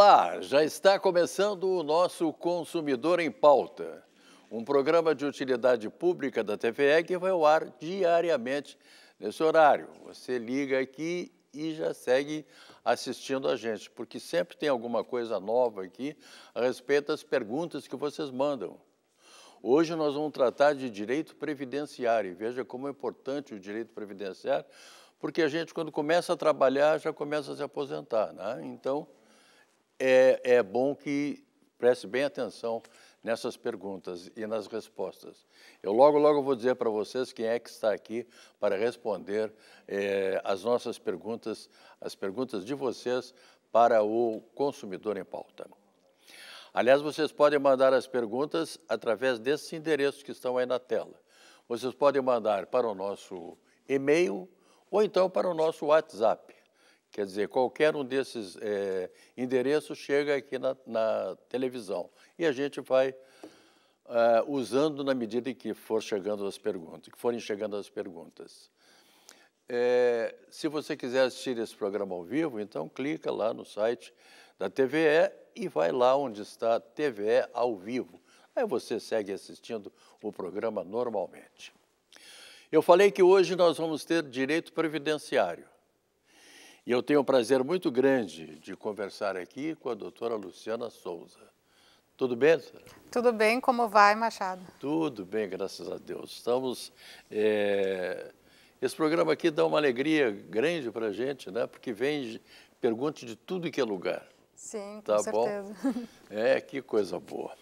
Olá, já está começando o nosso Consumidor em Pauta, um programa de utilidade pública da TVE que vai ao ar diariamente nesse horário. Você liga aqui e já segue assistindo a gente, porque sempre tem alguma coisa nova aqui a respeito das perguntas que vocês mandam. Hoje nós vamos tratar de direito previdenciário. Veja como é importante o direito previdenciário, porque a gente, quando começa a trabalhar, já começa a se aposentar. Né? Então, é, é bom que preste bem atenção nessas perguntas e nas respostas. Eu logo, logo vou dizer para vocês quem é que está aqui para responder é, as nossas perguntas, as perguntas de vocês para o Consumidor em Pauta. Aliás, vocês podem mandar as perguntas através desses endereços que estão aí na tela. Vocês podem mandar para o nosso e-mail ou então para o nosso WhatsApp. Quer dizer, qualquer um desses é, endereços chega aqui na, na, televisão e a gente vai eh, usando na medida em que for chegando as perguntas, que forem chegando as perguntas. É, se você quiser assistir esse programa ao vivo, então clica lá no site da TVE e vai lá onde está TVE ao vivo. Aí você segue assistindo o programa normalmente. Eu falei que hoje nós vamos ter direito previdenciário. E eu tenho um prazer muito grande de conversar aqui com a doutora Luciana Souza. Tudo bem, doutora? Tudo bem, como vai, Machado? Tudo bem, graças a Deus. Estamos. É... Esse programa aqui dá uma alegria grande para a gente, né? Porque vem perguntas de tudo que é lugar. Sim, tá com certeza. Bom? É, que coisa boa.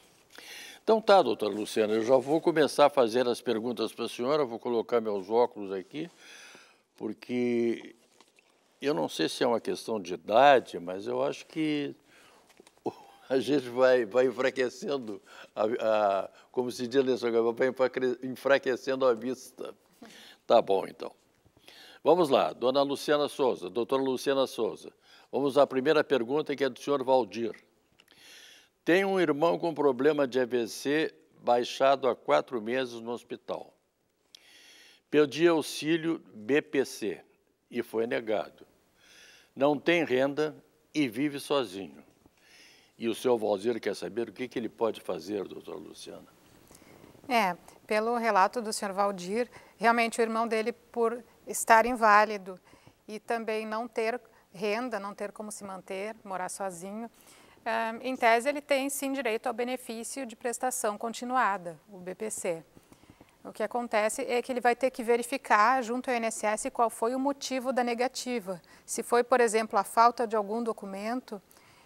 Então tá, doutora Luciana, eu já vou começar a fazer as perguntas para a senhora, vou colocar meus óculos aqui, porque eu não sei se é uma questão de idade, mas eu acho que a gente vai, vai enfraquecendo, a, a, como se diz nesse lugar, vai enfraquecendo a vista. Tá bom, então. Vamos lá, dona Luciana Souza, doutora Luciana Souza. Vamos à primeira pergunta, que é do senhor Valdir. Tem um irmão com problema de AVC baixado há quatro meses no hospital. Pedi auxílio BPC e foi negado não tem renda e vive sozinho. E o senhor Valdir quer saber o que, que ele pode fazer, doutora Luciana. É, pelo relato do senhor Valdir, realmente o irmão dele, por estar inválido e também não ter renda, não ter como se manter, morar sozinho, eh, em tese ele tem sim direito ao benefício de prestação continuada, o BPC. O que acontece é que ele vai ter que verificar junto ao INSS qual foi o motivo da negativa. Se foi, por exemplo, a falta de algum documento,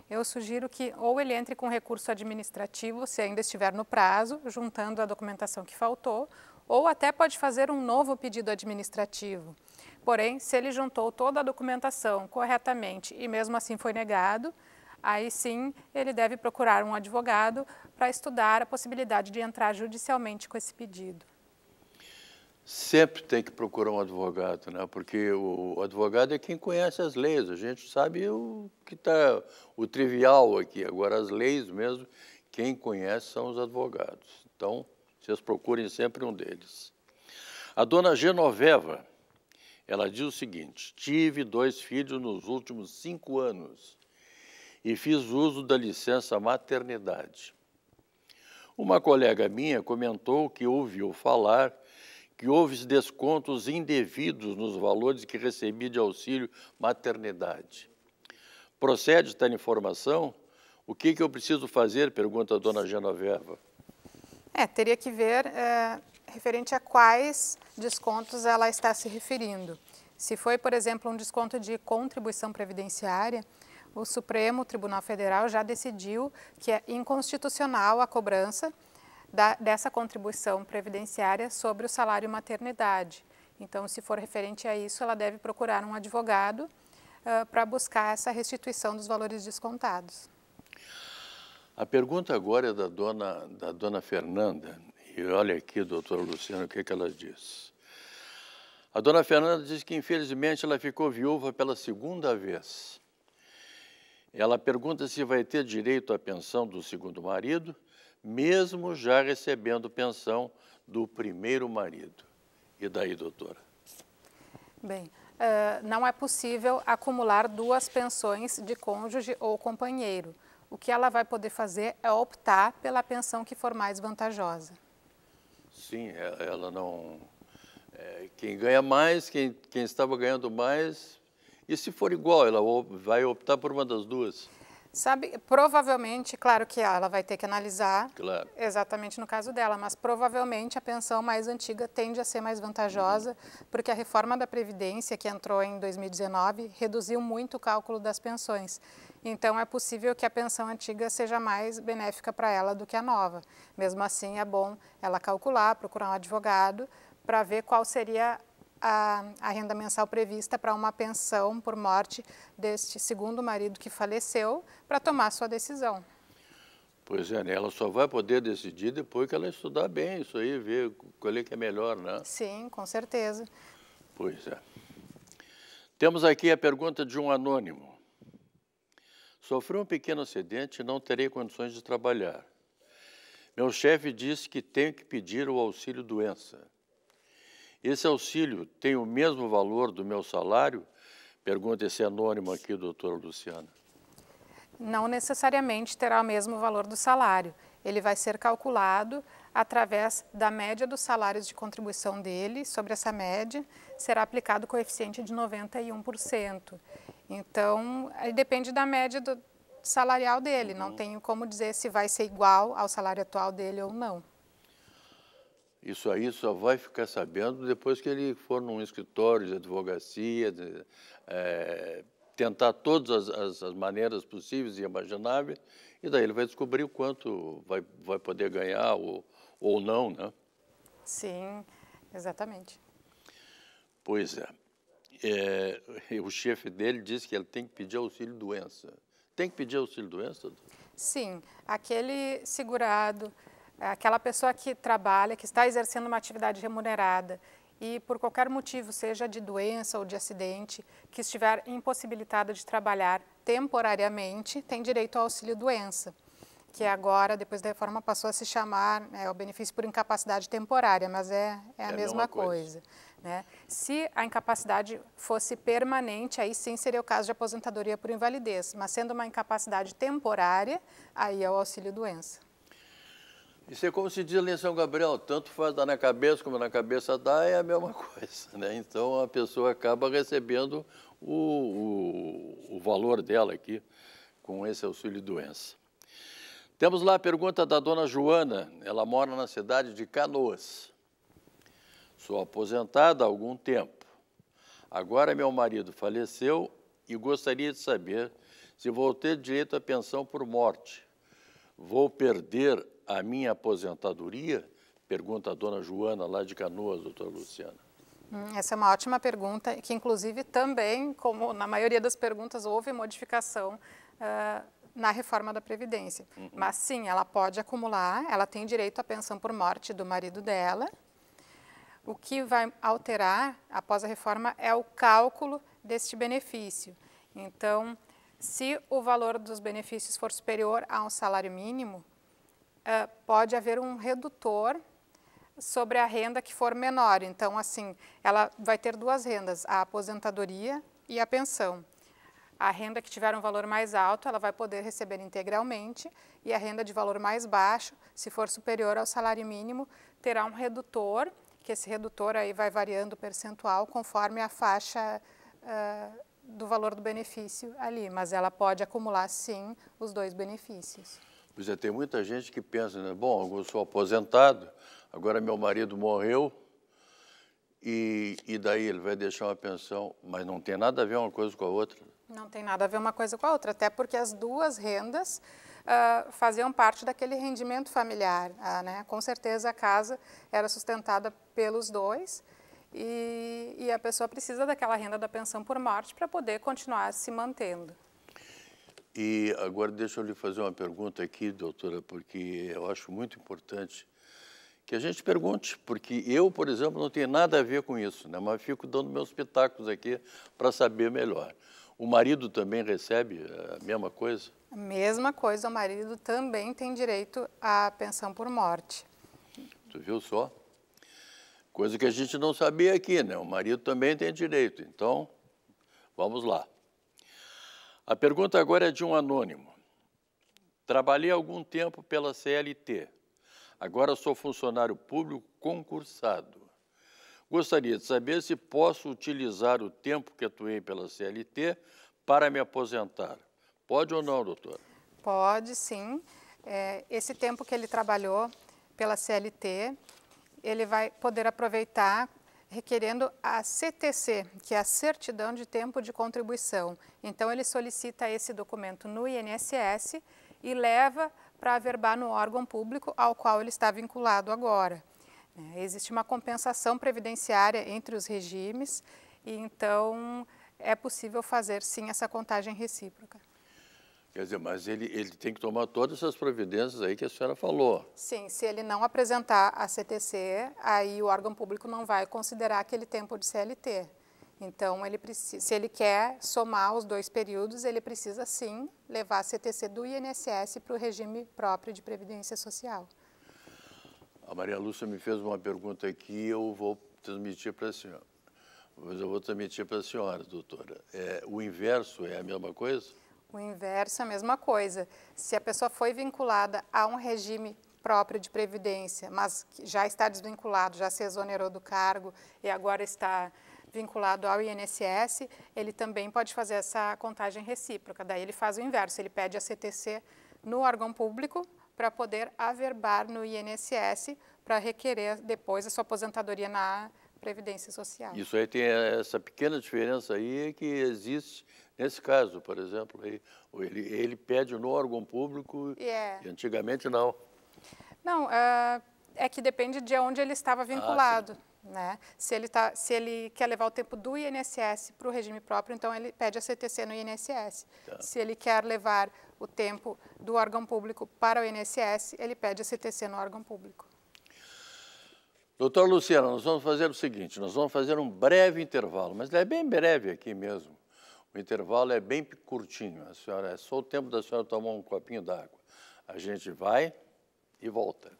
eu sugiro que ou ele entre com recurso administrativo, se ainda estiver no prazo, juntando a documentação que faltou, ou até pode fazer um novo pedido administrativo. Porém, se ele juntou toda a documentação corretamente e mesmo assim foi negado, aí sim ele deve procurar um advogado para estudar a possibilidade de entrar judicialmente com esse pedido sempre tem que procurar um advogado, né? porque o advogado é quem conhece as leis, a gente sabe o que está o trivial aqui, agora as leis mesmo, quem conhece são os advogados. Então, vocês procurem sempre um deles. A dona Genoveva, ela diz o seguinte: tive dois filhos nos últimos cinco anos e fiz uso da licença maternidade. Uma colega minha comentou que ouviu falar que houve descontos indevidos nos valores que recebi de auxílio maternidade. Procede esta informação? O que, que eu preciso fazer? Pergunta a dona Genoveva. É, teria que ver é, referente a quais descontos ela está se referindo. Se foi, por exemplo, um desconto de contribuição previdenciária, o Supremo Tribunal Federal já decidiu que é inconstitucional a cobrança da, dessa contribuição previdenciária sobre o salário maternidade. Então, se for referente a isso, ela deve procurar um advogado uh, para buscar essa restituição dos valores descontados. A pergunta agora é da dona, da dona Fernanda. E olha aqui, doutora luciano o que, é que ela diz. A dona Fernanda diz que, infelizmente, ela ficou viúva pela segunda vez. Ela pergunta se vai ter direito à pensão do segundo marido mesmo já recebendo pensão do primeiro marido. E daí, doutora? Bem, eh, não é possível acumular duas pensões de cônjuge ou companheiro. O que ela vai poder fazer é optar pela pensão que for mais vantajosa. Sim, é, ela não. É, quem ganha mais, quem, quem estava ganhando mais, e se for igual, ela vai optar por uma das duas. Sabe, provavelmente, claro que ela vai ter que analisar claro. exatamente no caso dela, mas provavelmente a pensão mais antiga tende a ser mais vantajosa, uhum. porque a reforma da Previdência, que entrou em 2019, reduziu muito o cálculo das pensões. Então, é possível que a pensão antiga seja mais benéfica para ela do que a nova. Mesmo assim, é bom ela calcular, procurar um advogado para ver qual seria a, a renda mensal prevista para uma pensão por morte deste segundo marido que faleceu para tomar sua decisão. Pois é, né? ela só vai poder decidir depois que ela estudar bem isso aí, ver qual é que é melhor, né? Sim, com certeza. Pois é. Temos aqui a pergunta de um anônimo. Sofri um pequeno acidente e não terei condições de trabalhar. Meu chefe disse que tenho que pedir o auxílio doença. Esse auxílio tem o mesmo valor do meu salário? Pergunta esse anônimo aqui, doutora Luciana. Não necessariamente terá o mesmo valor do salário. Ele vai ser calculado através da média dos salários de contribuição dele. Sobre essa média, será aplicado o coeficiente de 91%. Então, depende da média do salarial dele. Não uhum. tenho como dizer se vai ser igual ao salário atual dele ou não. Isso aí só vai ficar sabendo depois que ele for num escritório de advocacia, de, é, tentar todas as, as, as, maneiras possíveis e imagináveis, e daí ele vai descobrir o quanto vai, vai poder ganhar ou, ou não, né? Sim, exatamente. Pois é. é o chefe dele disse que ele tem que pedir auxílio-doença. Tem que pedir auxílio-doença? Sim, aquele segurado é aquela pessoa que trabalha, que está exercendo uma atividade remunerada e por qualquer motivo, seja de doença ou de acidente, que estiver impossibilitada de trabalhar temporariamente, tem direito ao auxílio doença, que agora, depois da reforma, passou a se chamar é, o benefício por incapacidade temporária, mas é, é, é a mesma coisa. coisa né? Se a incapacidade fosse permanente, aí sim seria o caso de aposentadoria por invalidez, mas sendo uma incapacidade temporária, aí é o auxílio doença. Isso é como se diz ali em São Gabriel, tanto faz dar na cabeça como na cabeça dá, é a mesma coisa. Né? Então a pessoa acaba recebendo o, o, o valor dela aqui com esse auxílio-doença. Temos lá a pergunta da dona Joana, ela mora na cidade de Canoas. Sou aposentada há algum tempo. Agora meu marido faleceu e gostaria de saber se vou ter direito à pensão por morte. Vou perder a minha aposentadoria? Pergunta a dona Joana, lá de Canoas, doutora Luciana. Hum, essa é uma ótima pergunta, que inclusive também, como na maioria das perguntas, houve modificação uh, na reforma da Previdência. Uhum. Mas sim, ela pode acumular, ela tem direito à pensão por morte do marido dela. O que vai alterar após a reforma é o cálculo deste benefício. Então, se o valor dos benefícios for superior a um salário mínimo, eh, pode haver um redutor sobre a renda que for menor. Então, assim, ela vai ter duas rendas, a aposentadoria e a pensão. A renda que tiver um valor mais alto, ela vai poder receber integralmente, e a renda de valor mais baixo, se for superior ao salário mínimo, terá um redutor, que esse redutor aí vai variando o percentual conforme a faixa uh, do valor do benefício ali, mas ela pode acumular sim os dois benefícios. Pois é, tem muita gente que pensa, né? bom, eu sou aposentado, agora meu marido morreu, e, e daí ele vai deixar uma pensão, mas não tem nada a ver uma coisa com a outra. Não tem nada a ver uma coisa com a outra, até porque as duas rendas uh, faziam parte daquele rendimento familiar. Uh, né? Com certeza a casa era sustentada pelos dois e, e a pessoa precisa daquela renda da pensão por morte para poder continuar se mantendo. E agora deixa eu lhe fazer uma pergunta aqui, doutora, porque eu acho muito importante que a gente pergunte, porque eu, por exemplo, não tenho nada a ver com isso, né? mas fico dando meus pitacos aqui para saber melhor. O marido também recebe eh, a mesma coisa? A mesma coisa, o marido também tem direito à pensão por morte. Tu viu só? Coisa que a gente não sabia aqui, né? O marido também tem direito. Então, vamos lá. A pergunta agora é de um anônimo. Trabalhei algum tempo pela CLT. Agora sou funcionário público concursado. Gostaria de saber se posso utilizar o tempo que atuei pela CLT para me aposentar. Pode ou não, doutora? Pode, sim. É, esse tempo que ele trabalhou pela CLT, ele vai poder aproveitar requerendo a CTC, que é a Certidão de Tempo de Contribuição. Então, ele solicita esse documento no INSS e leva para averbar no órgão público ao qual ele está vinculado agora. É, existe uma compensação previdenciária entre os regimes, e então é possível fazer sim essa contagem recíproca. Quer dizer, mas ele, ele tem que tomar todas essas providências aí que a senhora falou. Sim, se ele não apresentar a CTC, aí o órgão público não vai considerar aquele tempo de CLT. Então, ele precisa, se ele quer somar os dois períodos, ele precisa sim levar a CTC do INSS para o regime próprio de previdência social. A Maria Lúcia me fez uma pergunta aqui, eu vou transmitir para a senhora. Mas eu vou transmitir para a senhora, doutora. É, o inverso é a mesma coisa? O inverso é a mesma coisa. Se a pessoa foi vinculada a um regime próprio de previdência, mas já está desvinculado, já se exonerou do cargo e agora está vinculado ao INSS, ele também pode fazer essa contagem recíproca. Daí ele faz o inverso, ele pede a CTC no órgão público para poder averbar no INSS para requerer depois a sua aposentadoria na Previdência Social. Isso aí tem eh, essa pequena diferença aí que existe nesse caso, por exemplo. Ele, ele pede no órgão público yeah. É. e antigamente não. Não, uh, é que depende de onde ele estava ah, vinculado. Ah, né? Se, ele tá, se ele quer levar o tempo do INSS para o regime próprio, então ele pede a CTC no INSS. Tá. Se ele quer levar o tempo do órgão público para o INSS, ele pede a CTC no órgão público. Doutor Luciano, nós vamos fazer o seguinte, nós vamos fazer um breve intervalo, mas é bem breve aqui mesmo. O intervalo é bem curtinho, a senhora, é só o tempo da senhora tomar um copinho d'água. A gente vai e volta.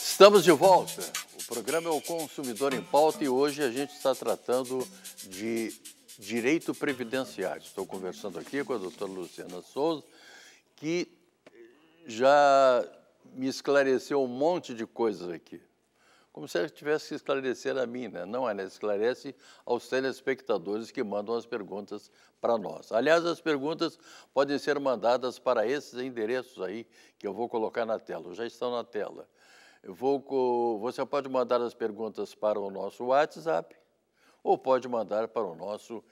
Estamos de volta. O programa é o Consumidor em Pauta e hoje a gente está tratando de direito previdenciário. Estou conversando aqui com a doutora Luciana Souza, que já me esclareceu um monte de coisas aqui. Como se ela tivesse que esclarecer a mim, né? Não, ela esclarece aos telespectadores que mandam as perguntas para nós. Aliás, as perguntas podem ser mandadas para esses endereços aí que eu vou colocar na tela, já estão na tela vou, você pode mandar as perguntas para o nosso WhatsApp ou pode mandar para o nosso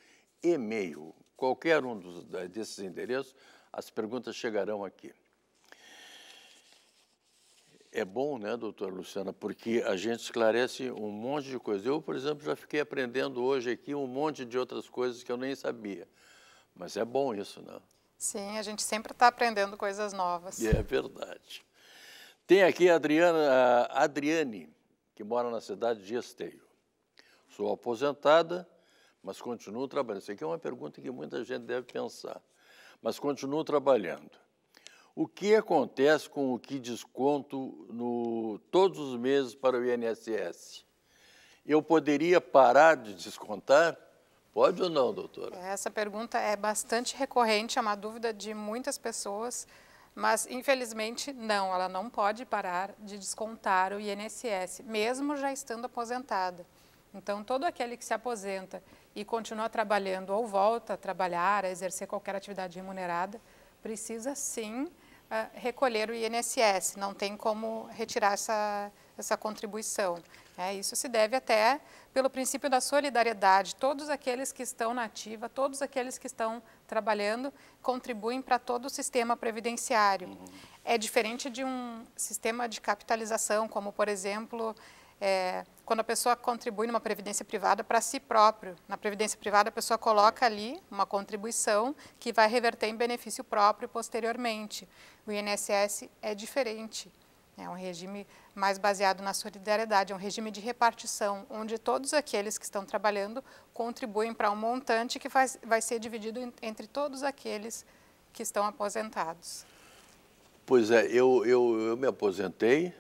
e-mail. Qualquer um dos, desses endereços, as perguntas chegarão aqui. É bom, né, doutora Luciana, porque a gente esclarece um monte de coisas. Eu, por exemplo, já fiquei aprendendo hoje aqui um monte de outras coisas que eu nem sabia. Mas é bom isso, né? Sim, a gente sempre está aprendendo coisas novas. E é verdade. Tem aqui a Adriana, a Adriane, que mora na cidade de Esteio. Sou aposentada, mas continuo trabalhando. Isso aqui é uma pergunta que muita gente deve pensar. Mas continuo trabalhando. O que acontece com o que desconto no, todos os meses para o INSS? Eu poderia parar de descontar? Pode ou não, doutora? Essa pergunta é bastante recorrente, é uma dúvida de muitas pessoas. Mas, infelizmente, não, ela não pode parar de descontar o INSS, mesmo já estando aposentada. Então, todo aquele que se aposenta e continua trabalhando ou volta a trabalhar, a exercer qualquer atividade remunerada, precisa sim ah, recolher o INSS, não tem como retirar essa, essa contribuição. É, isso se deve até pelo princípio da solidariedade. Todos aqueles que estão na ativa, todos aqueles que estão trabalhando, contribuem para todo o sistema previdenciário. Uhum. É diferente de um sistema de capitalização, como, por exemplo, é, quando a pessoa contribui numa previdência privada para si próprio. Na previdência privada, a pessoa coloca ali uma contribuição que vai reverter em benefício próprio posteriormente. O INSS é diferente. É um regime mais baseado na solidariedade, é um regime de repartição, onde todos aqueles que estão trabalhando contribuem para um montante que vai, vai ser dividido entre todos aqueles que estão aposentados. Pois é, eu, eu, eu me aposentei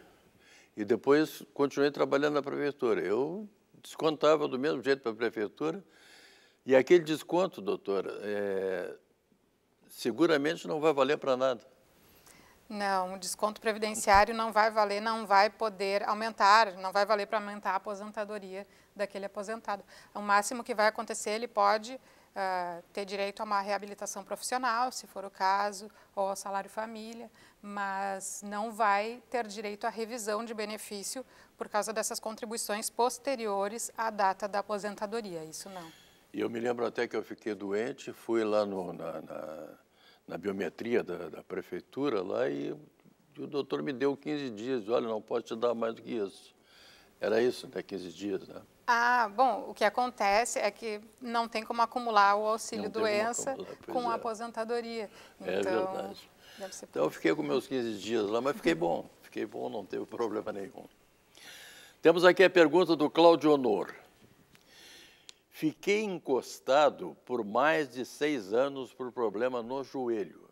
e depois continuei trabalhando na prefeitura. Eu descontava do mesmo jeito para a prefeitura e aquele desconto, doutora, é, seguramente não vai valer para nada. Não, o desconto previdenciário não vai valer, não vai poder aumentar, não vai valer para aumentar a aposentadoria daquele aposentado. O máximo que vai acontecer, ele pode uh, ter direito a uma reabilitação profissional, se for o caso, ou ao salário família, mas não vai ter direito à revisão de benefício por causa dessas contribuições posteriores à data da aposentadoria, isso não. E eu me lembro até que eu fiquei doente, fui lá no, na, na na biometria da, da prefeitura lá e, e, o doutor me deu 15 dias. Olha, não posso te dar mais do que isso. Era isso, né? 15 dias, né? Ah, bom, o que acontece é que não tem como acumular o auxílio doença com é. a aposentadoria. É então, é verdade. Então eu fiquei com meus 15 dias lá, mas fiquei bom. Fiquei bom, não teve problema nenhum. Temos aqui a pergunta do Cláudio Honor. Fiquei encostado por mais de seis anos por problema no joelho.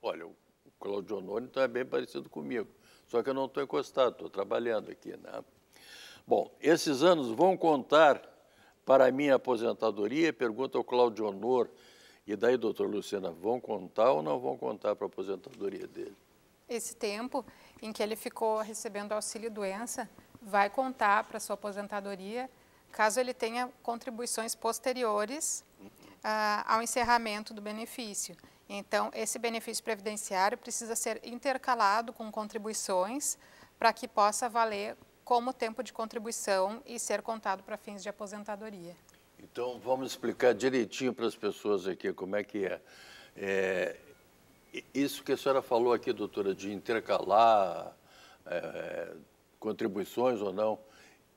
Olha, o Claudio Honor então tá é bem parecido comigo, só que eu não estou encostado, estou trabalhando aqui. Né? Bom, esses anos vão contar para a minha aposentadoria? Pergunta o Claudio Honor. E daí, doutor Luciana, vão contar ou não vão contar para a aposentadoria dele? Esse tempo em que ele ficou recebendo auxílio-doença vai contar para sua aposentadoria caso ele tenha contribuições posteriores ah, ao encerramento do benefício. Então, esse benefício previdenciário precisa ser intercalado com contribuições para que possa valer como tempo de contribuição e ser contado para fins de aposentadoria. Então, vamos explicar direitinho para as pessoas aqui como é que é. é isso que a senhora falou aqui, doutora, de intercalar é, contribuições ou não,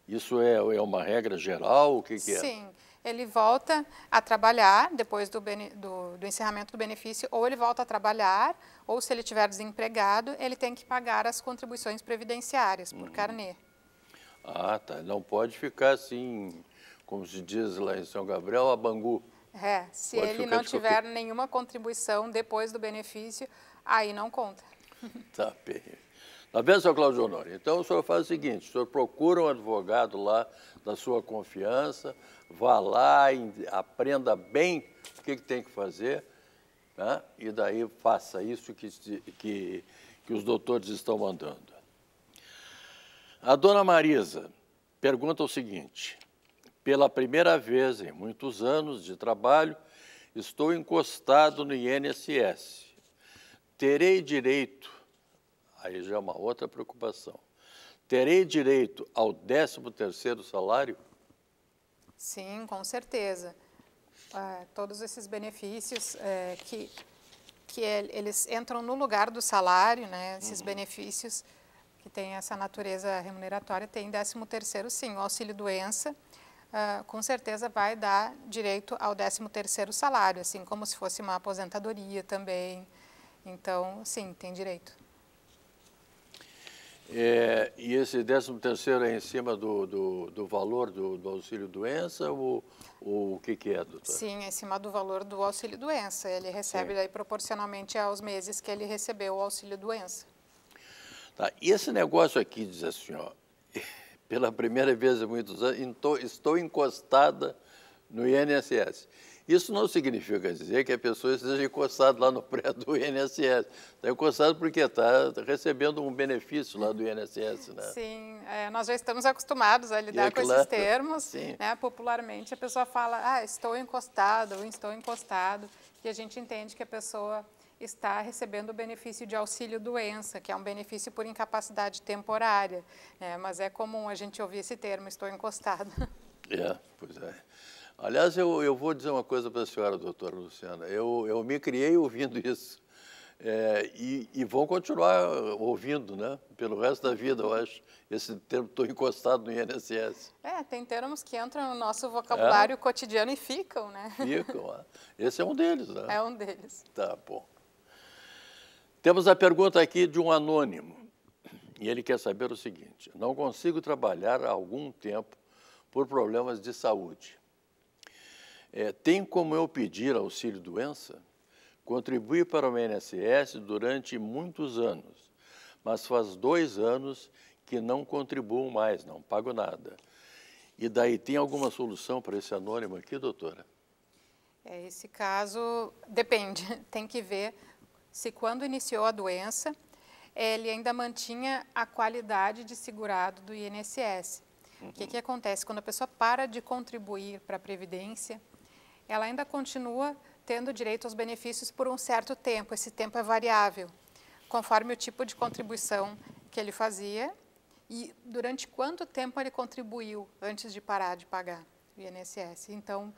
isso é, é uma regra geral? O que, que é? Sim, ele volta a trabalhar depois do, do, do, encerramento do benefício, ou ele volta a trabalhar, ou se ele tiver desempregado, ele tem que pagar as contribuições previdenciárias por hum. carnê. Ah, tá. Não pode ficar assim, como se diz lá em São Gabriel, a bangu. É, se pode ele não tiver qualquer... nenhuma contribuição depois do benefício, aí não conta. Tá bem. Está vendo, seu Cláudio Honório? Então o senhor faz o seguinte: o senhor procura um advogado lá da sua confiança, vá lá, aprenda bem o que, que tem que fazer, né? e daí faça isso que, que, que os doutores estão mandando. A dona Marisa pergunta o seguinte: pela primeira vez em muitos anos de trabalho, estou encostado no INSS. Terei direito aí já é uma outra preocupação. Terei direito ao 13º salário? Sim, com certeza. É, todos esses benefícios é, que, que eles entram no lugar do salário, né? esses uhum. benefícios que têm essa natureza remuneratória, tem 13º sim, o auxílio-doença, é, com certeza vai dar direito ao 13º salário, assim como se fosse uma aposentadoria também. Então, sim, tem direito. É, e esse 13 terceiro é em cima do, do, do valor do, do auxílio-doença ou, ou o que, que é, doutor? Sim, é em cima do valor do auxílio-doença. Ele recebe daí proporcionalmente aos meses que ele recebeu o auxílio-doença. Tá, e esse negócio aqui diz assim, ó, pela primeira vez em muitos anos, estou encostada no INSS. Isso não significa dizer que a pessoa esteja encostada lá no pré do INSS. Está encostada porque está recebendo um benefício lá do INSS, né? Sim, é, nós já estamos acostumados a lidar é, com claro, esses termos. Né? Popularmente a pessoa fala, ah, estou encostado, ou estou encostado, e a gente entende que a pessoa está recebendo o benefício de auxílio-doença, que é um benefício por incapacidade temporária. Né? Mas é comum a gente ouvir esse termo, estou encostado. É, pois é. Aliás, eu, eu vou dizer uma coisa para a senhora, doutora Luciana. Eu, eu me criei ouvindo isso. É, e, e vou continuar ouvindo, né? Pelo resto da vida, eu acho. Esse termo, estou encostado no INSS. É, tem termos que entram no nosso é? vocabulário é? cotidiano e ficam, né? Ficam. Esse é um deles, né? É um deles. Tá bom. Temos a pergunta aqui de um anônimo. E ele quer saber o seguinte: não consigo trabalhar há algum tempo por problemas de saúde. É, tem como eu pedir auxílio doença? Contribuí para o INSS durante muitos anos, mas faz dois anos que não contribuo mais, não pago nada. E daí tem alguma solução para esse anônimo aqui, doutora? É, esse caso depende, tem que ver se quando iniciou a doença ele ainda mantinha a qualidade de segurado do INSS. Uhum. O que, uhum. que acontece? Quando a pessoa para de contribuir para a Previdência, ela ainda continua tendo direito aos benefícios por um certo tempo. Esse tempo é variável, conforme o tipo de contribuição que ele fazia e durante quanto tempo ele contribuiu antes de parar de pagar o INSS. Então,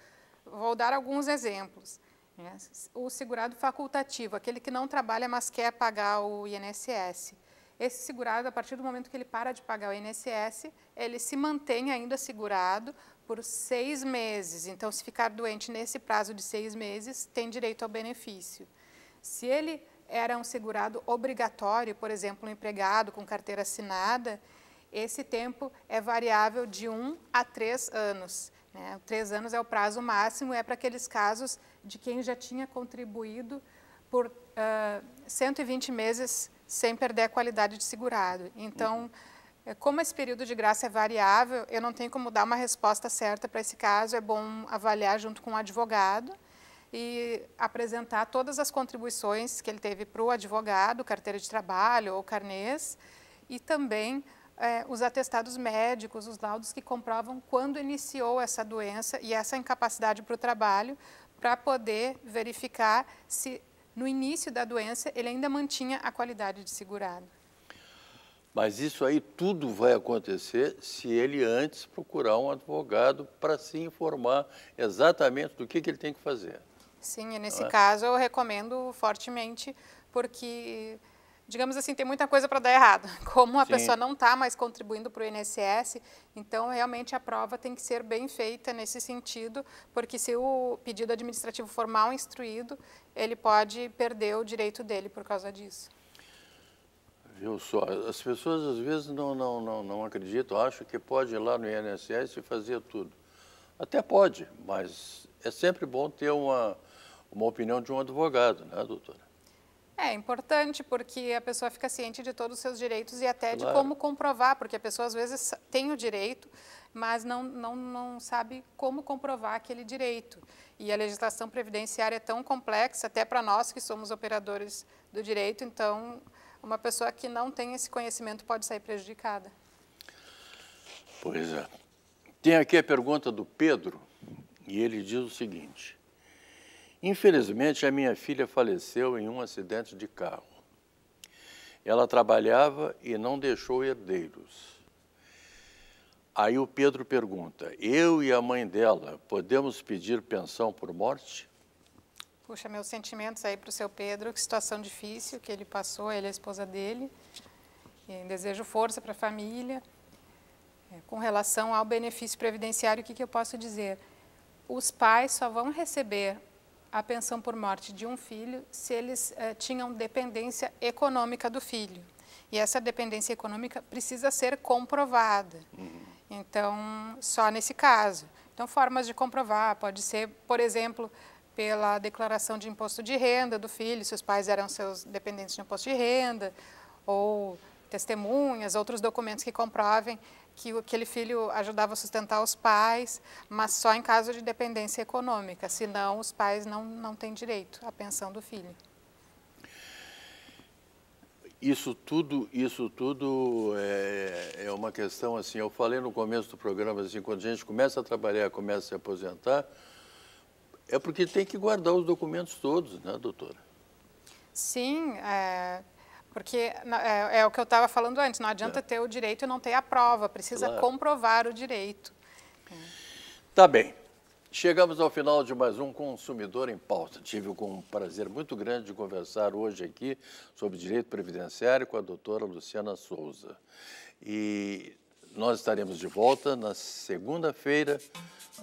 vou dar alguns exemplos. Né? O segurado facultativo, aquele que não trabalha, mas quer pagar o INSS. Esse segurado, a partir do momento que ele para de pagar o INSS, ele se mantém ainda segurado por seis meses. Então, se ficar doente nesse prazo de seis meses, tem direito ao benefício. Se ele era um segurado obrigatório, por exemplo, um empregado com carteira assinada, esse tempo é variável de um a três anos. Né? Três anos é o prazo máximo, é para aqueles casos de quem já tinha contribuído por uh, 120 meses sem perder a qualidade de segurado. Então, uhum é, como esse período de graça é variável, eu não tenho como dar uma resposta certa para esse caso, é bom avaliar junto com o um advogado e apresentar todas as contribuições que ele teve para o advogado, carteira de trabalho ou carnês, e também é, os atestados médicos, os laudos que comprovam quando iniciou essa doença e essa incapacidade para o trabalho, para poder verificar se no início da doença ele ainda mantinha a qualidade de segurado. Mas isso aí tudo vai acontecer se ele antes procurar um advogado para se informar exatamente do que, que, ele tem que fazer. Sim, e nesse é? caso eu recomendo fortemente, porque, digamos assim, tem muita coisa para dar errado. Como a Sim. pessoa não está mais contribuindo para o INSS, então realmente a prova tem que ser bem feita nesse sentido, porque se o pedido administrativo for mal instruído, ele pode perder o direito dele por causa disso. Viu só, as pessoas às vezes não, não, não, não acreditam, acham que pode ir lá no INSS e fazer tudo. Até pode, mas é sempre bom ter uma, uma opinião de um advogado, né, doutora? É importante porque a pessoa fica ciente de todos os seus direitos e até claro. de como comprovar, porque a pessoa às vezes tem o direito, mas não, não, não sabe como comprovar aquele direito. E a legislação previdenciária é tão complexa, até para nós que somos operadores do direito, então uma pessoa que não tem esse conhecimento pode sair prejudicada. Pois é. Tem aqui a pergunta do Pedro, e ele diz o seguinte: Infelizmente, a minha filha faleceu em um acidente de carro. Ela trabalhava e não deixou herdeiros. Aí o Pedro pergunta: Eu e a mãe dela podemos pedir pensão por morte? Puxa, meus sentimentos aí para o seu Pedro, que situação difícil que ele passou, ele e a esposa dele. E desejo força para a família. É, com relação ao benefício previdenciário, o que, que eu posso dizer? Os pais só vão receber a pensão por morte de um filho se eles é, tinham dependência econômica do filho. E essa dependência econômica precisa ser comprovada. Uhum. Então, só nesse caso. Então, formas de comprovar, pode ser, por exemplo, pela declaração de imposto de renda do filho, se os pais eram seus dependentes de imposto de renda, ou testemunhas, outros documentos que comprovem que aquele filho ajudava a sustentar os pais, mas só em caso de dependência econômica, senão os pais não, não têm direito à pensão do filho. Isso tudo, isso tudo é, é, uma questão assim. Eu falei no começo do programa assim, quando a gente começa a trabalhar, começa a se aposentar, é porque tem que guardar os documentos todos, né, doutora? Sim, é, porque é, é, o que eu estava falando antes, não adianta é. ter o direito e não ter a prova, precisa claro. comprovar o direito. Tá bem. Chegamos ao final de mais um Consumidor em Pauta. Tive um prazer muito grande de conversar hoje aqui sobre direito previdenciário com a doutora Luciana Souza. E nós estaremos de volta na segunda-feira.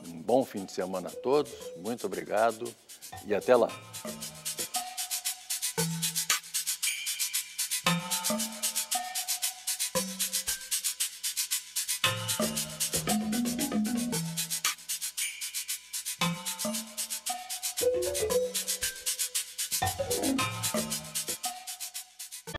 Um bom fim de semana a todos, muito obrigado e até lá.